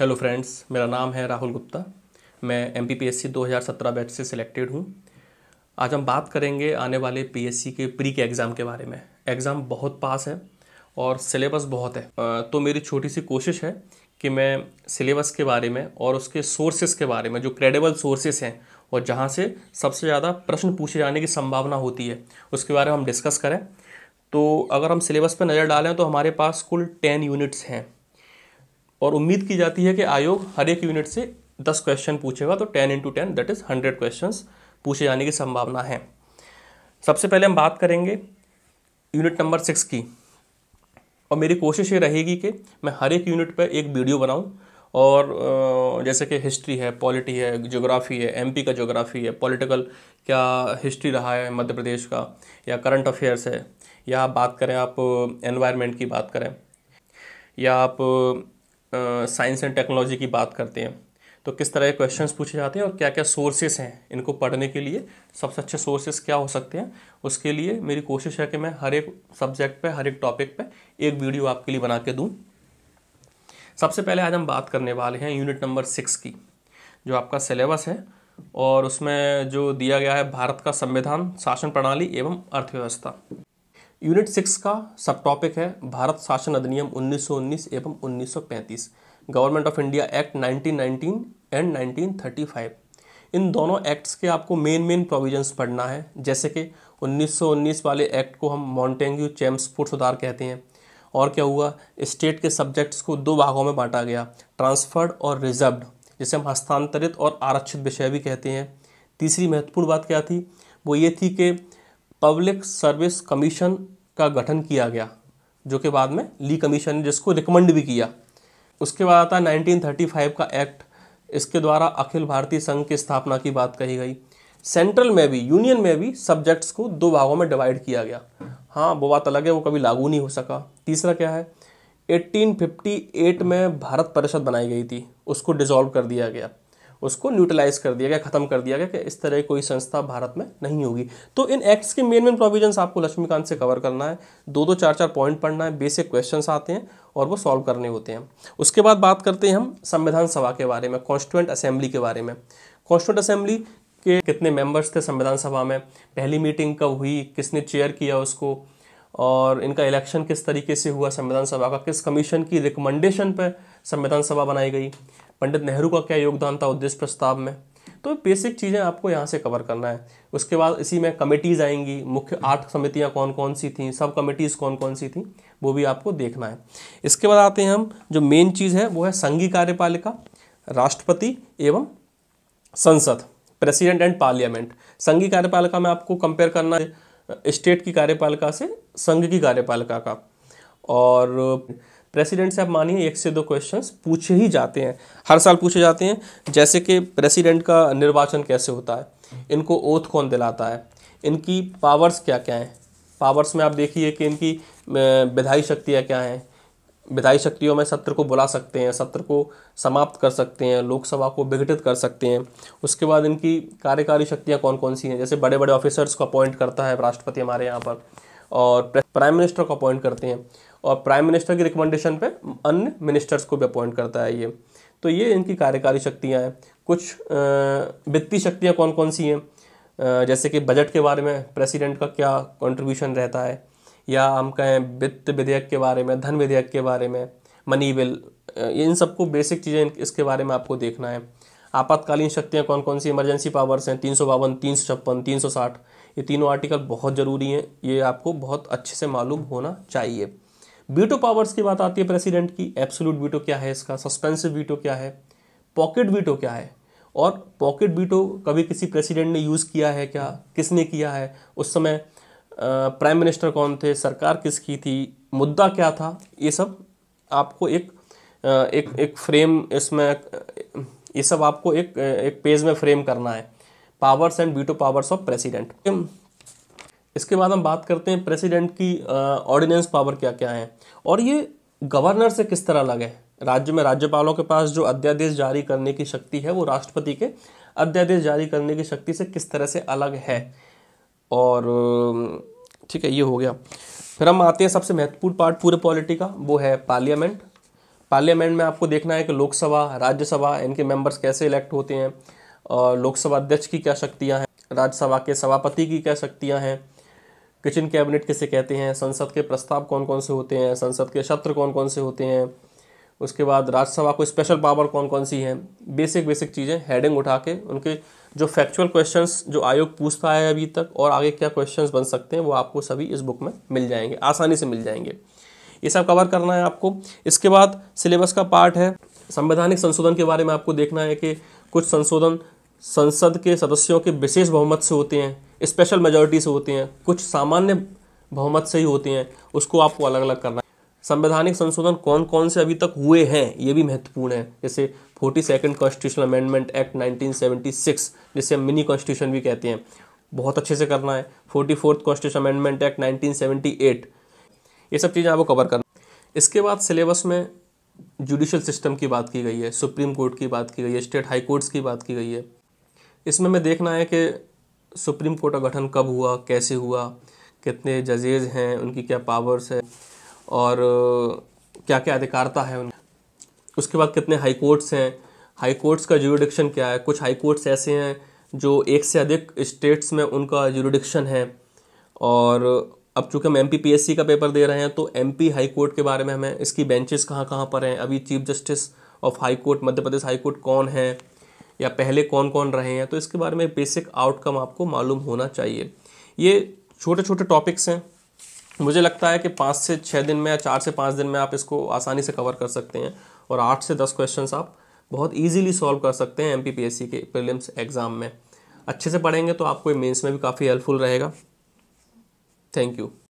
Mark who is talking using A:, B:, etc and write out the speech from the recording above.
A: hello friends मेरा नाम है राहुल गुप्ता मैं M P P S C दो हज़ार सत्रह बैच से सिलेक्टेड हूँ आज हम बात करेंगे आने वाले पी एस सी के प्री के एग्ज़ाम के बारे में एग्ज़ाम बहुत पास है और सिलेबस बहुत है तो मेरी छोटी सी कोशिश है कि मैं सिलेबस के बारे में और उसके सोर्सेस के बारे में जो क्रेडिबल सोर्सेस हैं और जहाँ से सबसे ज़्यादा प्रश्न पूछे जाने की संभावना होती है उसके बारे में हम डिस्कस करें तो अगर हम सिलेबस पर नज़र डालें तो हमारे पास कुल टेन यूनिट्स हैं और उम्मीद की जाती है कि आयोग हर एक यूनिट से दस क्वेश्चन पूछेगा तो ten into ten that is hundred question पूछे जाने की संभावना है सबसे पहले हम बात करेंगे यूनिट नंबर सिक्स की और मेरी कोशिश ये रहेगी कि मैं हर एक यूनिट पर एक वीडियो बनाऊं और जैसे कि हिस्ट्री है पॉलिटी है ज्योग्राफी है एमपी का जोग्राफ़ी है पॉलिटिकल क्या हिस्ट्री रहा है मध्य प्रदेश का या करंट अफेयर्स है या आप बात करें आप एनवायरनमेंट की बात करें या आप साइंस एंड टेक्नोलॉजी की बात करते हैं तो किस तरह के क्वेश्चंस पूछे जाते हैं और क्या क्या सोर्सेस हैं इनको पढ़ने के लिए सबसे अच्छे सोर्सेस क्या हो सकते हैं उसके लिए मेरी कोशिश है कि मैं हर एक सब्जेक्ट पे हर एक टॉपिक पे एक वीडियो आपके लिए बना के दूँ सबसे पहले आज हम बात करने वाले हैं यूनिट नंबर सिक्स की जो आपका सिलेबस है और उसमें जो दिया गया है भारत का संविधान शासन प्रणाली एवं अर्थव्यवस्था यूनिट सिक्स का सब टॉपिक है भारत शासन अधिनियम 1919 एवं 1935 government of India act 1919 and 1935 इन दोनों एक्ट्स के आपको मेन मेन प्रोविजंस पढ़ना है जैसे कि 1919 वाले एक्ट को हम मॉन्टेंग्यू चैम्सपोर्ट सुधार कहते हैं और क्या हुआ स्टेट के सब्जेक्ट्स को दो भागों में बांटा गया ट्रांसफर्ड और रिजर्व्ड जिसे हम हस्तांतरित और आरक्षित विषय भी कहते हैं तीसरी महत्वपूर्ण बात क्या थी वो ये थी कि पब्लिक सर्विस कमीशन का गठन किया गया जो कि बाद में ली कमीशन ने जिसको रिकमेंड भी किया उसके बाद आता है 1935 का एक्ट इसके द्वारा अखिल भारतीय संघ की स्थापना की बात कही गई सेंट्रल में भी यूनियन में भी सब्जेक्ट्स को दो भागों में डिवाइड किया गया हाँ वो बात अलग है वो कभी लागू नहीं हो सका तीसरा क्या है 1858 में भारत परिषद बनाई गई थी उसको डिसॉल्व कर दिया गया उसको न्यूट्रलाइज कर दिया गया ख़त्म कर दिया गया कि इस तरह कोई संस्था भारत में नहीं होगी तो इन एक्ट्स के मेन मेन प्रोविजंस आपको लक्ष्मीकांत से कवर करना है दो दो चार चार पॉइंट पढ़ना है बेसिक क्वेश्चन आते हैं और वो सॉल्व करने होते हैं उसके बाद बात करते हैं हम संविधान सभा के बारे में कॉन्स्टिट्यूंट असेंबली के बारे में कॉन्स्टिट्यूंट असेंबली के कितने मेंबर्स थे संविधान सभा में पहली मीटिंग कब हुई किसने चेयर किया उसको और इनका इलेक्शन किस तरीके से हुआ संविधान सभा का किस कमीशन की रिकमेंडेशन पर संविधान सभा बनाई गई पंडित नेहरू का क्या योगदान था उद्देश्य प्रस्ताव में तो बेसिक चीज़ें आपको यहाँ से कवर करना है उसके बाद इसी में कमेटीज़ आएंगी मुख्य आठ समितियाँ कौन कौन सी थी सब कमेटीज़ कौन कौन सी थी वो भी आपको देखना है इसके बाद आते हैं हम जो मेन चीज़ है वो है संघी कार्यपालिका राष्ट्रपति एवं संसद प्रेसिडेंट एंड पार्लियामेंट संघी कार्यपालिका में आपको कंपेयर करना है स्टेट की कार्यपालिका से संघ की कार्यपालिका का और प्रेसिडेंट से आप मानिए एक से दो क्वेश्चन पूछे ही जाते हैं हर साल पूछे जाते हैं जैसे कि प्रेसिडेंट का निर्वाचन कैसे होता है इनको ओथ कौन दिलाता है इनकी पावर्स क्या क्या हैं पावर्स में आप देखिए कि इनकी विधायी शक्तियाँ क्या हैं विधायी शक्तियों में सत्र को बुला सकते हैं सत्र को समाप्त कर सकते हैं लोकसभा को विघटित कर सकते हैं उसके बाद इनकी कार्यकारी शक्तियाँ कौन कौन सी हैं जैसे बड़े बड़े ऑफिसर्स को अपॉइंट करता है राष्ट्रपति हमारे यहाँ पर और प्राइम मिनिस्टर को अपॉइंट करते हैं और प्राइम मिनिस्टर की रिकमेंडेशन पे अन्य मिनिस्टर्स को भी अपॉइंट करता है ये तो ये इनकी कार्यकारी शक्तियाँ हैं कुछ वित्तीय शक्तियाँ कौन कौन सी हैं जैसे कि बजट के बारे में प्रेसिडेंट का क्या कंट्रीब्यूशन रहता है या हम कहें वित्त विधेयक के बारे में धन विधेयक के बारे में मनी बिल इन सबको बेसिक चीज़ें इसके बारे में आपको देखना है आपातकालीन शक्तियाँ कौन कौन सी इमरजेंसी पावर्स हैं तीन सौ बावन तीन सौ छप्पन तीन सौ साठ ये तीनों आर्टिकल बहुत ज़रूरी हैं ये आपको बहुत अच्छे से मालूम होना चाहिए बीटो पावर्स की बात आती है प्रेसिडेंट की एब्सोल्यूट बीटो क्या है इसका सस्पेंसिव बीटो क्या है पॉकेट बीटो क्या है और पॉकेट बीटो कभी किसी प्रेसिडेंट ने यूज़ किया है क्या किसने किया है उस समय प्राइम मिनिस्टर कौन थे सरकार किसकी थी मुद्दा क्या था ये सब आपको एक एक एक फ्रेम इसमें ये सब आपको एक एक पेज में फ्रेम करना है powers and veto powers of president इसके बाद हम बात करते हैं प्रेसिडेंट की ऑर्डिनेंस पावर क्या क्या है और ये गवर्नर से किस तरह अलग है राज्य में राज्यपालों के पास जो अध्यादेश जारी करने की शक्ति है वो राष्ट्रपति के अध्यादेश जारी करने की शक्ति से किस तरह से अलग है और ठीक है ये हो गया फिर हम आते हैं सबसे महत्वपूर्ण पार्ट पूरे पॉलिटी का वो है पार्लियामेंट पार्लियामेंट में आपको देखना है कि लोकसभा राज्यसभा इनके मेंबर्स कैसे इलेक्ट होते हैं और लोकसभा अध्यक्ष की क्या शक्तियाँ हैं राज्यसभा के सभापति की क्या शक्तियाँ हैं किचन कैबिनेट किसे कहते हैं संसद के प्रस्ताव कौन कौन से होते हैं संसद के सत्र कौन कौन से होते हैं उसके बाद राज्यसभा को स्पेशल पावर कौन कौन सी है बेसिक बेसिक चीज़ें हेडिंग उठा के उनके जो फैक्चुअल क्वेश्चंस जो आयोग पूछता है अभी तक और आगे क्या क्वेश्चंस बन सकते हैं वो आपको सभी इस बुक में मिल जाएंगे आसानी से मिल जाएंगे ये सब कवर करना है आपको इसके बाद सिलेबस का पार्ट है संवैधानिक संशोधन के बारे में आपको देखना है कि कुछ संशोधन संसद के सदस्यों के विशेष बहुमत से होते हैं स्पेशल मेजोरिटी से होते हैं कुछ सामान्य बहुमत से ही होते हैं उसको आपको अलग अलग करना है संवैधानिक संशोधन कौन कौन से अभी तक हुए हैं ये भी महत्वपूर्ण है जैसे forty second constitution amendment act 1976 जिसे हम मिनी कॉन्स्टिट्यूशन भी कहते हैं बहुत अच्छे से करना है forty fourth constitution amendment act 1978 ये सब चीज़ें आपको कवर करना इसके बाद सिलेबस में जुडिशल सिस्टम की बात की गई है सुप्रीम कोर्ट की बात की गई है स्टेट हाई कोर्ट्स की बात की गई है इसमें मैं देखना है कि सुप्रीम कोर्ट का गठन कब हुआ कैसे हुआ कितने जजेज हैं उनकी क्या पावर्स है और क्या क्या अधिकारता है उन उसके बाद कितने हाई कोर्ट्स हैं हाई कोर्ट्स का ज्यूडिक्शन क्या है कुछ हाई कोर्ट्स ऐसे हैं जो एक से अधिक स्टेट्स में उनका ज्यूडिक्शन है और अब चूंकि हम एम पी का पेपर दे रहे हैं तो एम पी हाई कोर्ट के बारे में हमें इसकी बेंचेस कहाँ कहाँ पर हैं अभी chief justice of high court Madhya Pradesh high court कौन है या पहले कौन कौन रहे हैं तो इसके बारे में बेसिक आउटकम आपको मालूम होना चाहिए ये छोटे छोटे टॉपिक्स हैं मुझे लगता है कि पाँच से छः दिन में या चार से पाँच दिन में आप इसको आसानी से कवर कर सकते हैं और आठ से दस क्वेश्चन आप बहुत ईजिली सॉल्व कर सकते हैं एम के प्रिलिम्स एग्ज़ाम में अच्छे से पढ़ेंगे तो आपको मेंस में भी काफ़ी हेल्पफुल रहेगा थैंक यू